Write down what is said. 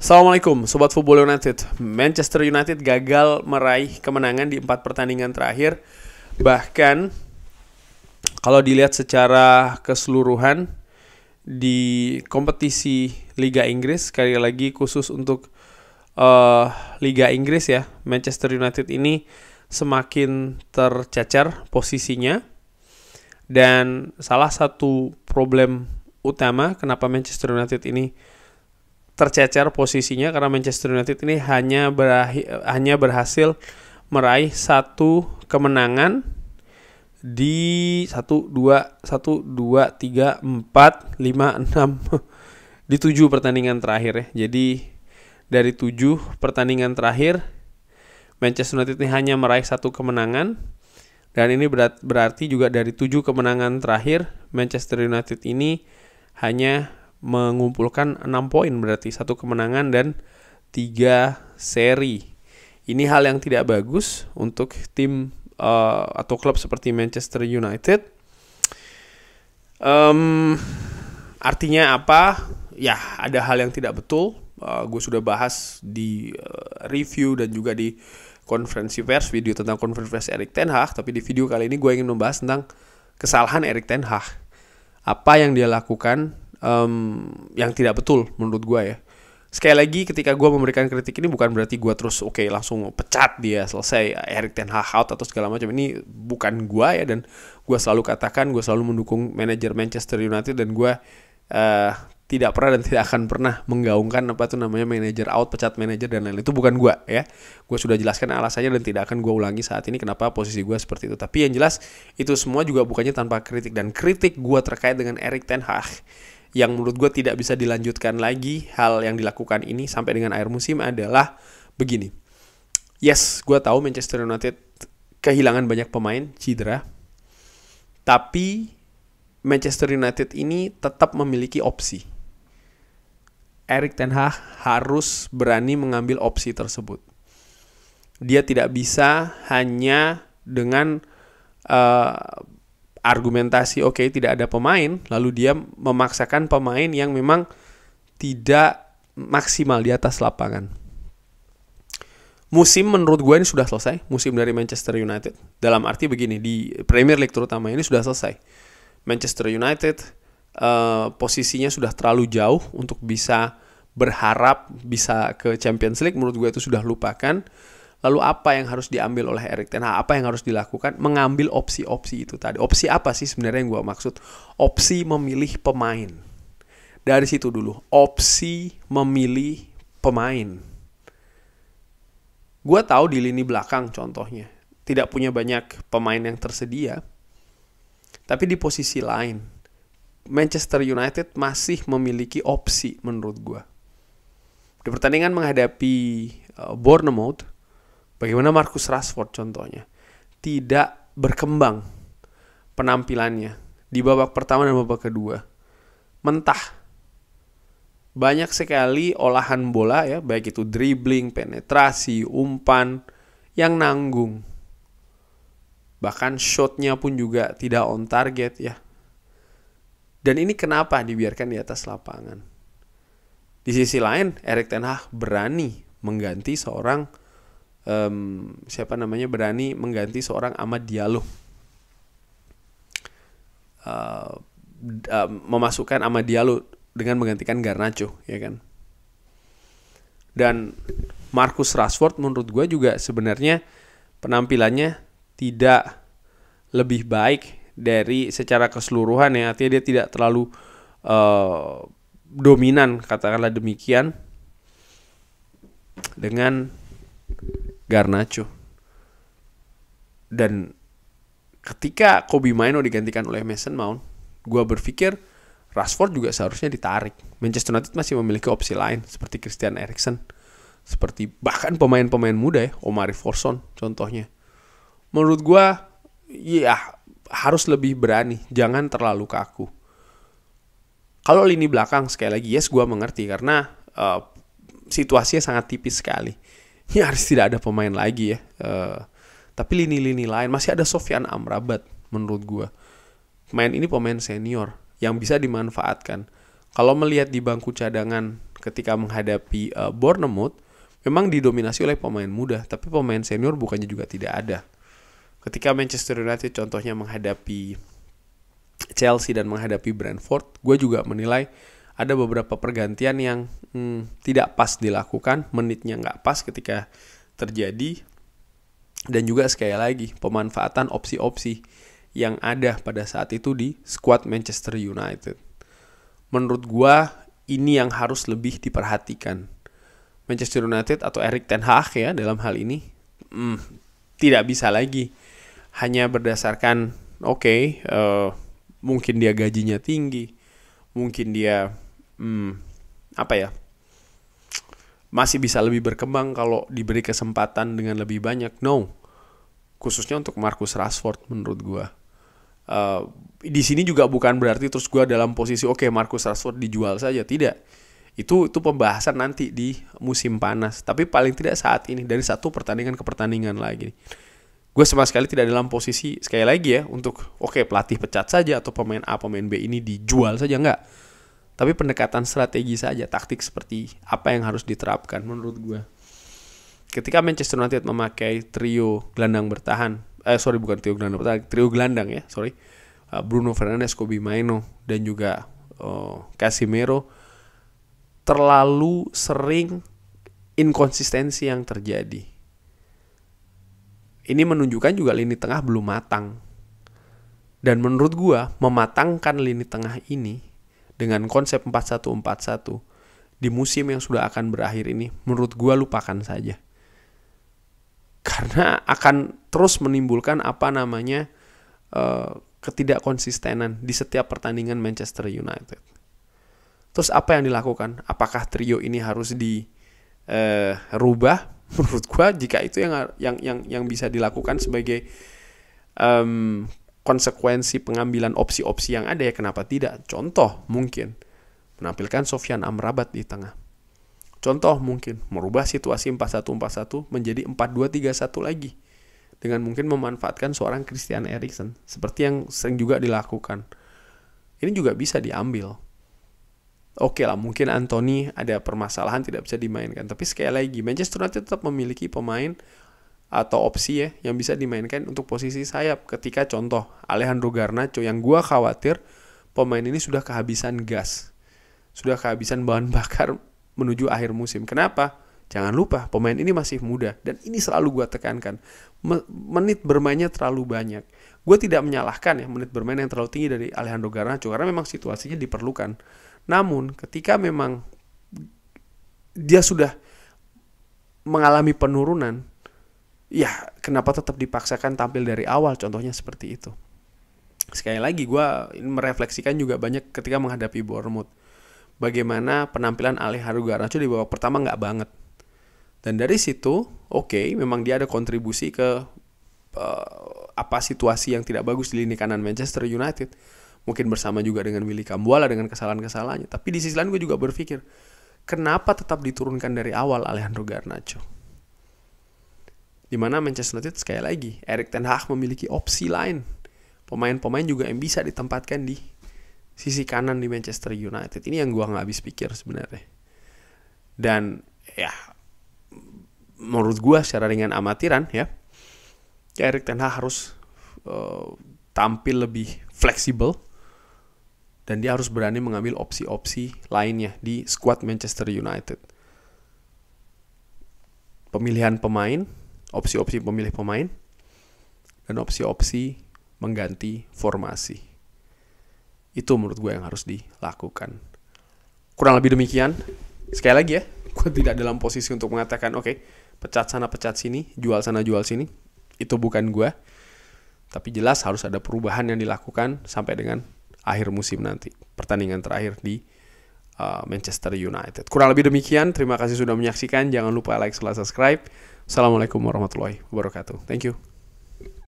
Assalamualaikum Sobat Football United Manchester United gagal meraih kemenangan di empat pertandingan terakhir Bahkan Kalau dilihat secara keseluruhan Di kompetisi Liga Inggris Sekali lagi khusus untuk uh, Liga Inggris ya Manchester United ini semakin tercecer posisinya Dan salah satu problem utama Kenapa Manchester United ini tercecer posisinya karena Manchester United ini hanya berahi, hanya berhasil meraih satu kemenangan di satu dua satu dua tiga empat lima enam di tujuh pertandingan terakhir ya. Jadi dari tujuh pertandingan terakhir Manchester United ini hanya meraih satu kemenangan dan ini berarti juga dari tujuh kemenangan terakhir Manchester United ini hanya mengumpulkan 6 poin berarti satu kemenangan dan tiga seri. Ini hal yang tidak bagus untuk tim uh, atau klub seperti Manchester United. Um, artinya apa? Ya ada hal yang tidak betul. Uh, eh, gue sudah bahas di uh, review dan juga di konferensi pers video tentang konferensi pers Erik Ten Hag. Tapi di video kali ini gue ingin membahas tentang kesalahan Erik Ten Hag. Apa yang dia lakukan um, yang tidak betul menurut gue ya sekali lagi ketika gue memberikan kritik ini bukan berarti gue terus oke okay, langsung pecat dia selesai Erik Ten Hag out atau segala macam ini bukan gue ya dan gue selalu katakan gue selalu mendukung manajer Manchester United dan gue uh, tidak pernah dan tidak akan pernah menggaungkan apa itu namanya manajer out pecat manajer dan lain-lain itu bukan gue ya gue sudah jelaskan alasannya dan tidak akan gue ulangi saat ini kenapa posisi gue seperti itu tapi yang jelas itu semua juga bukannya tanpa kritik dan kritik gue terkait dengan Erik Ten Hag yang menurut gue tidak bisa dilanjutkan lagi hal yang dilakukan ini sampai dengan akhir musim adalah begini. Yes, gue tahu Manchester United kehilangan banyak pemain cedera, tapi Manchester United ini tetap memiliki opsi. Erik Ten Hag harus berani mengambil opsi tersebut. Dia tidak bisa hanya dengan uh, argumentasi oke okay, tidak ada pemain lalu dia memaksakan pemain yang memang tidak maksimal di atas lapangan. Musim menurut gue ini sudah selesai, musim dari Manchester United. Dalam arti begini, di Premier League terutama ini sudah selesai. Manchester United uh, posisinya sudah terlalu jauh untuk bisa berharap bisa ke Champions League. Menurut gue itu sudah lupakan Lalu apa yang harus diambil oleh Erik Ten Hag? Apa yang harus dilakukan? Mengambil opsi-opsi itu tadi. Opsi apa sih sebenarnya yang gue maksud? Opsi memilih pemain. Dari situ dulu. Opsi memilih pemain. Gue tahu di lini belakang contohnya. Tidak punya banyak pemain yang tersedia. Tapi di posisi lain, Manchester United masih memiliki opsi menurut gue. Di pertandingan menghadapi uh, Bournemouth, Bagaimana Marcus Rashford contohnya tidak berkembang penampilannya di babak pertama dan babak kedua. Mentah. Banyak sekali olahan bola ya, baik itu dribbling, penetrasi, umpan yang nanggung. Bahkan shotnya pun juga tidak on target ya. Dan ini kenapa dibiarkan di atas lapangan? Di sisi lain, Erik Ten Hag berani mengganti seorang um, siapa namanya berani mengganti seorang Ahmad Diallo uh, uh, memasukkan Ahmad Diallo dengan menggantikan Garnacho ya kan dan Marcus Rashford menurut gue juga sebenarnya penampilannya tidak lebih baik dari secara keseluruhan ya artinya dia tidak terlalu uh, dominan katakanlah demikian dengan Garnacho. Dan ketika Kobe Mino digantikan oleh Mason Mount, gue berpikir Rashford juga seharusnya ditarik. Manchester United masih memiliki opsi lain seperti Christian Eriksen, seperti bahkan pemain-pemain muda ya, Omar Forson contohnya. Menurut gue, ya harus lebih berani, jangan terlalu kaku. Kalau lini belakang sekali lagi yes gue mengerti karena uh, situasinya sangat tipis sekali nyaris tidak ada pemain lagi ya. Uh, tapi lini-lini lain masih ada Sofian Amrabat menurut gue. Pemain ini pemain senior yang bisa dimanfaatkan. Kalau melihat di bangku cadangan ketika menghadapi uh, Bournemouth, memang didominasi oleh pemain muda, tapi pemain senior bukannya juga tidak ada. Ketika Manchester United contohnya menghadapi Chelsea dan menghadapi Brentford, gue juga menilai ada beberapa pergantian yang hmm, tidak pas dilakukan, menitnya nggak pas ketika terjadi, dan juga sekali lagi pemanfaatan opsi-opsi yang ada pada saat itu di squad Manchester United. Menurut gua ini yang harus lebih diperhatikan. Manchester United atau Erik Ten Hag ya dalam hal ini hmm, tidak bisa lagi hanya berdasarkan oke okay, uh, eh, mungkin dia gajinya tinggi, mungkin dia hmm, apa ya masih bisa lebih berkembang kalau diberi kesempatan dengan lebih banyak no khususnya untuk Marcus Rashford menurut gua uh, di sini juga bukan berarti terus gua dalam posisi oke okay, Marcus Rashford dijual saja tidak itu itu pembahasan nanti di musim panas tapi paling tidak saat ini dari satu pertandingan ke pertandingan lagi gue sama sekali tidak dalam posisi sekali lagi ya untuk oke okay, pelatih pecat saja atau pemain A pemain B ini dijual saja nggak tapi pendekatan strategi saja taktik seperti apa yang harus diterapkan menurut gue ketika Manchester United memakai trio gelandang bertahan eh sorry bukan trio gelandang bertahan trio gelandang ya sorry eh, Bruno Fernandes, Kobe Maino dan juga oh, eh, Casimiro terlalu sering inkonsistensi yang terjadi. Ini menunjukkan juga lini tengah belum matang. Dan menurut gua mematangkan lini tengah ini dengan konsep 4141 di musim yang sudah akan berakhir ini menurut gua lupakan saja karena akan terus menimbulkan apa namanya uh, ketidakkonsistenan di setiap pertandingan Manchester United. Terus apa yang dilakukan? Apakah trio ini harus di Uh, Menurut gua jika itu yang yang yang yang bisa dilakukan sebagai um, konsekuensi pengambilan opsi-opsi yang ada ya kenapa tidak? Contoh mungkin menampilkan Sofyan Amrabat di tengah. Contoh mungkin merubah situasi 4141 menjadi 4231 lagi dengan mungkin memanfaatkan seorang Christian Eriksen seperti yang sering juga dilakukan. Ini juga bisa diambil. Oke lah, mungkin Anthony ada permasalahan tidak bisa dimainkan. Tapi sekali lagi, Manchester United tetap memiliki pemain atau opsi ya yang bisa dimainkan untuk posisi sayap ketika contoh Alejandro Garnacho yang gua khawatir pemain ini sudah kehabisan gas sudah kehabisan bahan bakar menuju akhir musim kenapa jangan lupa pemain ini masih muda dan ini selalu gua tekankan menit bermainnya terlalu banyak gue tidak menyalahkan ya menit bermain yang terlalu tinggi dari Alejandro Garnacho karena memang situasinya diperlukan namun ketika memang dia sudah mengalami penurunan ya kenapa tetap dipaksakan tampil dari awal contohnya seperti itu sekali lagi gue merefleksikan juga banyak ketika menghadapi Bournemouth bagaimana penampilan Alejandro Garnacho di babak pertama nggak banget dan dari situ oke okay, memang dia ada kontribusi ke uh, apa situasi yang tidak bagus di lini kanan Manchester United mungkin bersama juga dengan Willy Kambuala dengan kesalahan-kesalahannya tapi di sisi lain gue juga berpikir kenapa tetap diturunkan dari awal Alejandro Garnacho di mana Manchester United sekali lagi, Erik Ten Hag memiliki opsi lain. Pemain-pemain juga yang bisa ditempatkan di sisi kanan di Manchester United. Ini yang gua nggak habis pikir sebenarnya. Dan ya menurut gua secara ringan amatiran ya, Erik Ten Hag harus uh, tampil lebih fleksibel dan dia harus berani mengambil opsi-opsi lainnya di squad Manchester United. Pemilihan pemain opsi-opsi pemilih pemain, dan opsi-opsi mengganti formasi. Itu menurut gue yang harus dilakukan. Kurang lebih demikian. Sekali lagi ya, gue tidak dalam posisi untuk mengatakan, oke, okay, pecat sana, pecat sini, jual sana, jual sini. Itu bukan gue. Tapi jelas harus ada perubahan yang dilakukan sampai dengan akhir musim nanti. Pertandingan terakhir di Uh, Manchester United. Kurang lebih demikian, terima kasih sudah menyaksikan. Jangan lupa like, subscribe. Assalamualaikum warahmatullahi wabarakatuh. Thank you.